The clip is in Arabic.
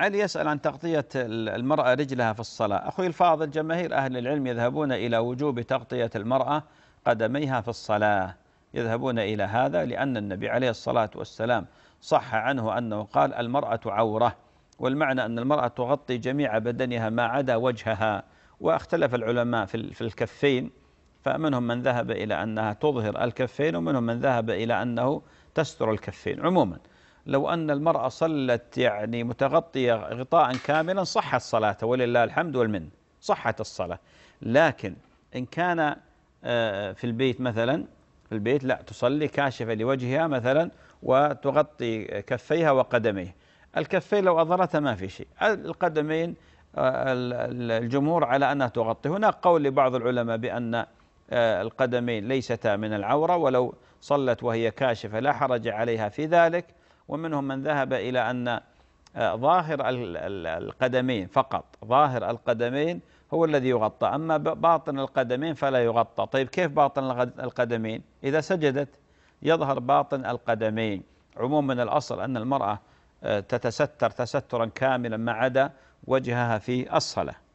علي يسأل عن تغطية المرأة رجلها في الصلاة أخوي الفاضل جماهير أهل العلم يذهبون إلى وجوب تغطية المرأة قدميها في الصلاة يذهبون إلى هذا لأن النبي عليه الصلاة والسلام صح عنه أنه قال المرأة عورة والمعنى أن المرأة تغطي جميع بدنها ما عدا وجهها واختلف العلماء في الكفين فمنهم من ذهب إلى أنها تظهر الكفين ومنهم من ذهب إلى أنه تستر الكفين عموما لو أن المرأة صلت يعني متغطية غطاء كاملا صحت الصلاة ولله الحمد والمن صحت الصلاة لكن إن كان آه، في البيت مثلا في البيت لا تصلي كاشفة لوجهها مثلا وتغطي كفيها وقدميه الكفين لو أضرتها ما في شيء القدمين آه، الجمهور على أنها تغطي هناك قول لبعض العلماء بأن آه، القدمين ليستا من العورة ولو صلت وهي كاشفة لا حرج عليها في ذلك ومنهم من ذهب إلى أن آه، ظاهر القدمين فقط ظاهر القدمين هو الذي يغطى أما باطن القدمين فلا يغطى طيب كيف باطن القدمين إذا سجدت يظهر باطن القدمين عموما الأصل أن المرأة آه، تتستر تسترا كاملا ما عدا وجهها في الصلاه